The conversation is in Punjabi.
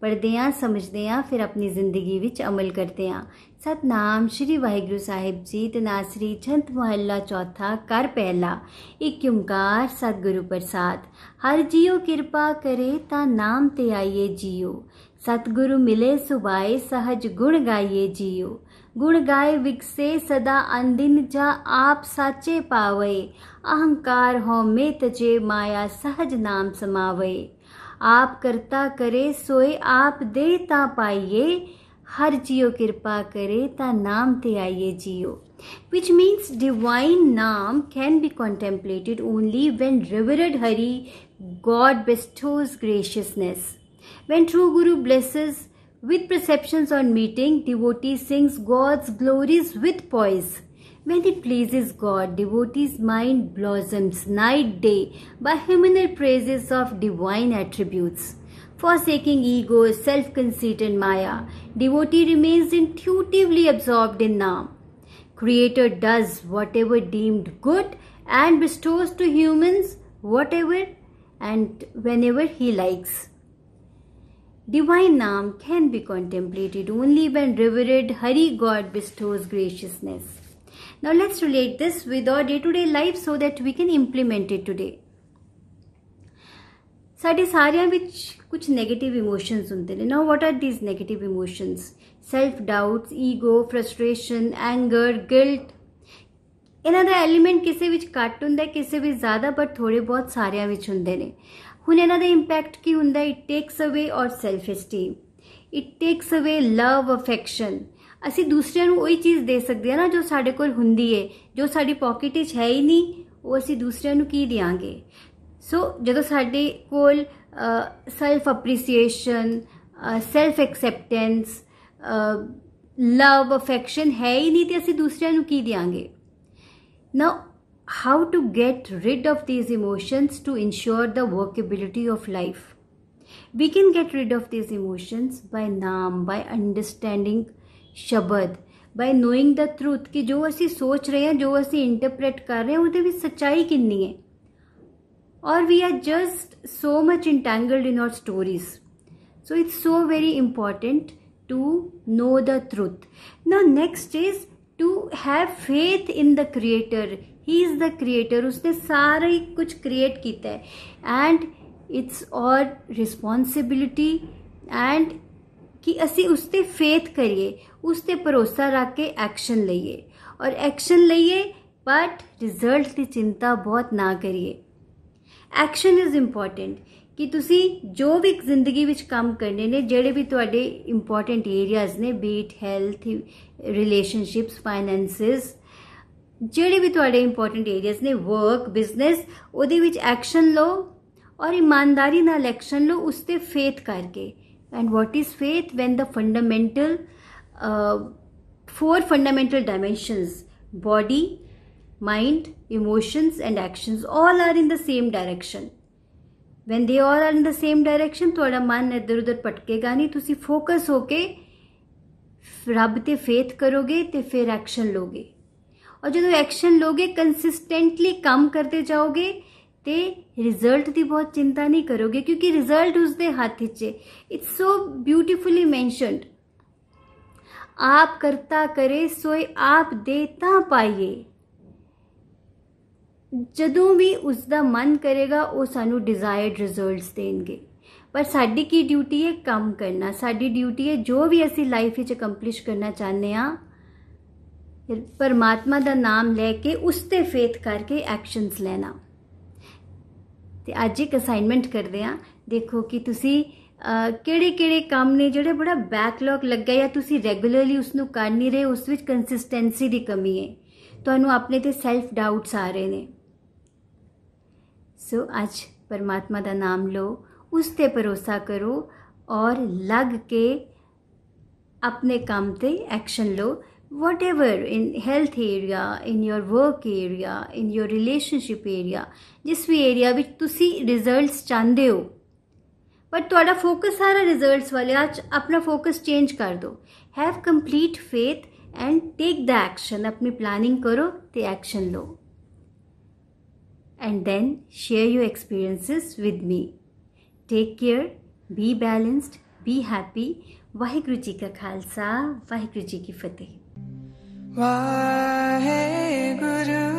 ਪੜਦੇ ਆ ਸਮਝਦੇ ਆ ਫਿਰ ਆਪਣੀ ਜ਼ਿੰਦਗੀ ਵਿੱਚ ਅਮਲ ਕਰਦੇ ਆ ਸਤਨਾਮ ਸ਼੍ਰੀ ਵਾਹਿਗੁਰੂ ਸਾਹਿਬ ਜੀ ਤਨਾਸਰੀ ਛੰਤ ਮਹੱਲਾ ਚੌਥਾ ਕਰ ਪਹਿਲਾ ਇੱਕ ਓੰਕਾਰ ਸਤਿਗੁਰੂ ਪ੍ਰਸਾਦ ਹਰ ਜੀਉ ਕਿਰਪਾ ਕਰੇ ਤਾਂ ਨਾਮ ਤੇ ਆਈਏ ਜੀਉ ਸਤਿਗੁਰੂ ਮਿਲੇ ਸੁਭਾਏ ਸਹਜ ਗੁਣ ਗਾਈਏ ਜੀਉ ਗੁਣ ਗਾਏ ਵਿਕਸੇ ਸਦਾ ਅੰਦਿਨ ਜਾ ਆਪ ਸਾਚੇ ਪਾਵੇ ਅਹੰਕਾਰ ਹੋ ਮੇਤ ਜੇ ਮਾਇਆ ਸਹਜ ਨਾਮ ਸਮਾਵੇ आप करता करे सोए आप दे ता पाइए हर जियो कृपा करे ता नाम ते आइए जियो which means divine naam can be contemplated only when revered Hari God bestows graciousness when true guru blesses With perceptions on meeting, devotee sings God's glories with poise. When it pleases God, devotee's mind blossoms night day by hymnal praises of divine attributes. Forsaking ego, self-conceit and maya, devotee remains intuitively absorbed in Nam. Creator does whatever deemed good and bestows to humans whatever and whenever he likes. Divine Nam can be contemplated only when revered Hari God bestows graciousness. Now let's relate this with our day-to-day -day life so that we can implement it today. ਸਾਡੇ ਸਾਰਿਆਂ ਵਿੱਚ ਕੁਝ 네ਗੇਟਿਵ ਇਮੋਸ਼ਨਸ ਹੁੰਦੇ ਨੇ now what are these negative emotions self doubts ego frustration anger guilt ਇਹਨਾਂ ਦਾ ਐਲੀਮੈਂਟ ਕਿਸੇ ਵਿੱਚ ਘੱਟ ਹੁੰਦਾ ਕਿਸੇ ਵਿੱਚ ਜ਼ਿਆਦਾ ਪਰ ਥੋੜੇ ਬਹੁਤ ਸਾਰਿਆਂ ਵਿੱਚ ਹੁੰਦੇ ਨੇ ਹੁਣ ਇਹਨਾਂ ਦਾ ਇੰਪੈਕਟ ਕੀ ਹੁੰਦਾ ਇਟ ਟੇਕਸ ਅਵੇ ਔਰ ਸੈਲਫ ਐਸਟੀਮ ਇਟ ਟੇਕਸ ਅਵੇ ਲਵ ਅਫੈਕਸ਼ਨ ਅਸੀਂ ਦੂਸਰਿਆਂ ਨੂੰ ਉਹੀ ਚੀਜ਼ ਦੇ ਸਕਦੇ ਆ ਨਾ ਜੋ ਸਾਡੇ ਕੋਲ ਹੁੰਦੀ ਏ ਜੋ ਸਾਡੀ ਪਾਕਟ ਵਿੱਚ ਹੈ ਹੀ ਨਹੀਂ ਉਹ ਅਸੀਂ ਦੂਸਰਿਆਂ ਨੂੰ ਕੀ ਦਿਆਂਗੇ ਸੋ ਜਦੋਂ ਸਾਡੇ ਕੋਲ self appreciation self acceptance love affection ਹੈ ਹੀ ਨਹੀਂ ਤੇ ਅਸੀਂ ਦੂਸਰਿਆਂ ਨੂੰ ਕੀ ਦਿਆਂਗੇ ਨਾ how to get rid of these emotions to ensure the workability of life we can get rid of these emotions by naam by understanding shabad by knowing the truth कि जो अस सोच रहे ਹਾਂ ਜੋ ਅਸੀਂ ਇੰਟਰਪ੍ਰੀਟ ਕਰ ਰਹੇ ਹਾਂ ਉਹਦੇ ਵਿੱਚ ਸੱਚਾਈ ਕਿੰਨੀ ਹੈ ਔਰ we are just so much entangled in so it's so very important to know the truth ना next is to have faith in the creator he is the creator उसने सारा ही कुछ क्रिएट किया है and it's our responsibility and ਕਿ ਅਸੀਂ ਉਸ ਤੇ ਫੇਥ ਕਰੀਏ ਉਸ ਤੇ ਭਰੋਸਾ ਰੱਖ ਕੇ ਐਕਸ਼ਨ ਲਈਏ ਔਰ ਐਕਸ਼ਨ ਲਈਏ ਬਟ ਰਿਜ਼ਲਟ ਦੀ ਚਿੰਤਾ ਬਹੁਤ ਨਾ ਕਰੀਏ ਐਕਸ਼ਨ ਇਜ਼ ਇੰਪੋਰਟੈਂਟ ਕਿ ਤੁਸੀਂ ਜੋ ਵੀ ਜ਼ਿੰਦਗੀ ਵਿੱਚ ਕੰਮ ਕਰਨੇ ਨੇ ਜਿਹੜੇ ਵੀ ਤੁਹਾਡੇ ਇੰਪੋਰਟੈਂਟ ਏਰੀਆਜ਼ ਨੇ ਬੀਟ ਹੈਲਥ ਰਿਲੇਸ਼ਨਸ਼ਿਪਸ ਫਾਈਨੈਂਸਸ ਜਿਹੜੇ ਵੀ ਤੁਹਾਡੇ ਇੰਪੋਰਟੈਂਟ ਏਰੀਆਜ਼ ਨੇ ਵਰਕ ਬਿਜ਼ਨਸ ਉਹਦੇ ਵਿੱਚ ਐਕਸ਼ਨ ਲਓ ਔਰ ਇਮਾਨਦਾਰੀ ਨਾਲ ਐਕਸ਼ਨ ਲਓ ਉਸ ਤੇ ਫੇਥ ਕਰਕੇ and what is faith when the fundamental uh, four fundamental dimensions body mind emotions and actions all are in the same direction when they all are in the same direction ਤੁਹਾਡਾ ਮਨ ਇੱਧਰ ਉੱਧਰ ਭਟਕੇਗਾ ਨਹੀਂ ਤੁਸੀਂ ਫੋਕਸ ਹੋ ਕੇ ਰੱਬ ਤੇ ਫੇਥ ਕਰੋਗੇ ਤੇ ਫਿਰ ਐਕਸ਼ਨ ਲੋਗੇ ਔਰ ਜਦੋਂ ਐਕਸ਼ਨ ਲੋਗੇ ਕੰਸਿਸਟੈਂਟਲੀ ਕੰਮ ਕਰਦੇ ਜਾਓਗੇ ਤੇ ਰਿਜ਼ਲਟ ਦੀ ਬਹੁਤ ਚਿੰਤਾ ਨਹੀਂ ਕਰੋਗੇ ਕਿਉਂਕਿ ਰਿਜ਼ਲਟ ਉਸਦੇ ਹੱਥ 'ਚ ਹੈ ਇਟਸ ਸੋ ਬਿਊਟੀਫੁਲੀ ਮੈਂਸ਼ਨਡ ਆਪ ਕਰਤਾ ਕਰੇ ਸੋਏ ਆਪ ਦੇਤਾ ਪਾਈਏ ਜਦੋਂ ਵੀ ਉਸ ਦਾ ਮਨ ਕਰੇਗਾ ਉਹ ਸਾਨੂੰ ਡਿਜ਼ਾਇਰਡ ਰਿਜ਼ਲਟਸ ਦੇਣਗੇ ਪਰ ਸਾਡੀ ਕੀ ਡਿਊਟੀ ਹੈ ਕੰਮ ਕਰਨਾ ਸਾਡੀ ਡਿਊਟੀ ਹੈ ਜੋ ਵੀ ਅਸੀਂ ਲਾਈਫ ਵਿੱਚ ਅਕੰਪਲਿਸ਼ ਕਰਨਾ ਚਾਹੁੰਦੇ ਆ ਪਰਮਾਤਮਾ ਦਾ ਨਾਮ ਲੈ ਕੇ ਉਸ ਤੇ ਫੇਥ ਕਰਕੇ ਐਕਸ਼ਨਸ ਲੈਣਾ ਤੇ ਅੱਜ ਇੱਕ ਅਸਾਈਨਮੈਂਟ ਕਰਦੇ ਆ ਦੇਖੋ ਕਿ ਤੁਸੀਂ ਕਿਹੜੇ ਕਿਹੜੇ ਕੰਮ ਨੇ ਜਿਹੜੇ ਬੜਾ ਬੈਕਲੌਗ ਲੱਗਾ ਜਾਂ ਤੁਸੀਂ ਰੈਗੂਲਰਲੀ ਉਸ ਨੂੰ ਕਰ ਨਹੀਂ ਰਹੇ ਉਸ ਵਿੱਚ ਕੰਸਿਸਟੈਂਸੀ ਦੀ ਕਮੀ ਹੈ ਤੁਹਾਨੂੰ ਆਪਣੇ ਤੇ ਸੈਲਫ ਡਾਊਟਸ ਆ ਰਹੇ ਨੇ ਸੋ ਅੱਜ ਪਰਮਾਤਮਾ ਦਾ ਨਾਮ ਲਓ ਉਸ ਤੇ ਭਰੋਸਾ ਕਰੋ ਔਰ ਲੱਗ ਕੇ ਆਪਣੇ ਕੰਮ ਤੇ ਐਕਸ਼ਨ ਲਓ whatever in health area in your work area in your relationship area जिस भी area ਵਿੱਚ ਤੁਸੀਂ results ਚਾਹੁੰਦੇ ਹੋ ਬਟ ਤੁਹਾਡਾ ਫੋਕਸ ਸਾਰਾ ਰਿਜ਼ਲਟਸ ਵਾਲੇ ਅੱਜ ਆਪਣਾ ਫੋਕਸ ਚੇਂਜ ਕਰ ਦਿਓ have complete faith and take the action ਆਪਣੀ ਪਲਾਨਿੰਗ ਕਰੋ ਤੇ ਐਕਸ਼ਨ ਲਓ and then share your experiences with me take care be balanced be happy Waheguru ji ਕਾ ਖਾਲਸਾ ਵਾਹਿਗੁਰੂ ਜੀ ਕੀ ਫਤਿਹ वाहे गुरु